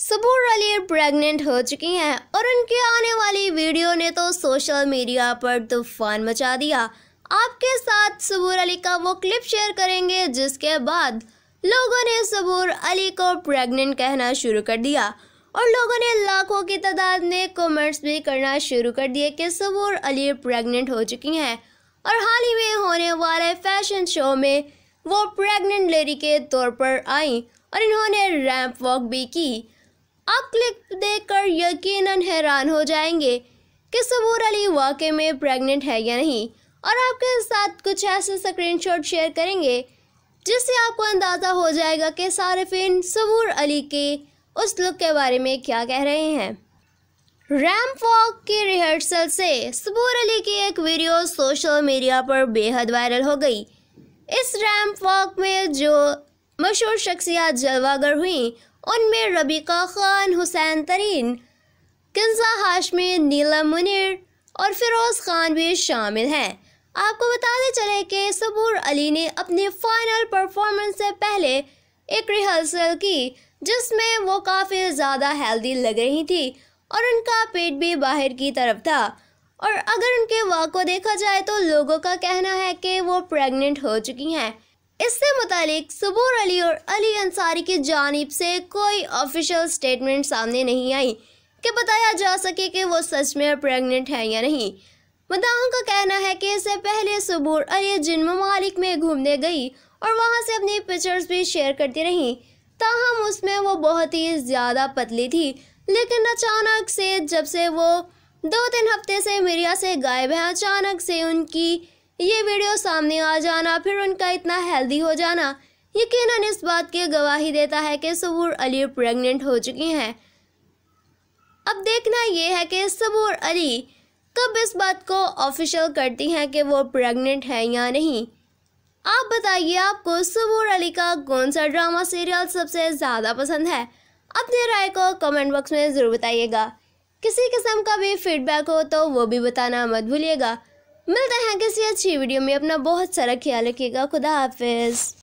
सबूर Ali pregnant हो चुकी हैं और उनके आने वाली वीडियो ने तो सोशल मीडिया पर तूफान मचा दिया आपके साथ सबूर अली का वो क्लिप शेयर करेंगे जिसके बाद लोगों ने सबूर अली को प्रेग्नेंट कहना शुरू कर दिया और लोगों ने लाखों की तादाद में कमेंट्स भी करना शुरू कर दिए कि सबूर अली प्रेग्नेंट हो चुकी हैं और हाल ही में होने वाले फैशन शो में वो प्रेग्नेंट लेडी के तौर पर आई और इन्होंने रैंप वॉक भी की आप क्लिक देखकर यकीनन हैरान हो जाएंगे कि सबूर अली वाकई में प्रेग्नेंट है या नहीं और आपके साथ कुछ ऐसे स्क्रीनशॉट शेयर करेंगे जिससे आपको अंदाज़ा हो जाएगा कि सारफिन सबूर अली के उस लुक के बारे में क्या कह रहे हैं रैम वॉक की रिहर्सल से सबूर अली की एक वीडियो सोशल मीडिया पर बेहद वायरल हो गई इस रैम वॉक में जो मशहूर शख्सियात जलवागर हुई उनमें रबीका खान हुसैन तरीन किन्जा हाशमी नीलम मुनिर और फिरोज़ खान भी शामिल हैं आपको बताते चले कि सबूर अली ने अपने फाइनल परफॉर्मेंस से पहले एक रिहर्सल की जिसमें वो काफ़ी ज़्यादा हेल्दी लग रही थी और उनका पेट भी बाहर की तरफ था और अगर उनके वाक को देखा जाए तो लोगों का कहना है कि वो प्रेग्नेंट हो चुकी हैं इससे मुतालिक सबूर अली और अली अंसारी की जानब से कोई ऑफिशियल स्टेटमेंट सामने नहीं आई कि बताया जा सके कि वो सच में प्रेग्नेंट हैं या नहीं मदाहों का कहना है कि इससे पहले सबूर अली जिन ममालिक में घूमने गई और वहाँ से अपनी पिक्चर्स भी शेयर करती रहीं ताहम उसमें वो बहुत ही ज़्यादा पतली थी लेकिन अचानक से जब से वो दो तीन हफ्ते से मीडिया से गायब हैं अचानक से उनकी ये वीडियो सामने आ जाना फिर उनका इतना हेल्दी हो जाना यकीनन इस बात की गवाही देता है कि सबूर अली प्रेग्नेंट हो चुकी हैं अब देखना यह है कि सबूर अली कब इस बात को ऑफिशियल करती हैं कि वो प्रेग्नेंट हैं या नहीं आप बताइए आपको सबूर अली का कौन सा ड्रामा सीरियल सबसे ज़्यादा पसंद है अपने राय को कमेंट बॉक्स में ज़रूर बताइएगा किसी किस्म का भी फीडबैक हो तो वो भी बताना मत भूलिएगा मिलते हैं किसी अच्छी वीडियो में अपना बहुत सारा ख्याल रखिएगा खुदा हाफिज़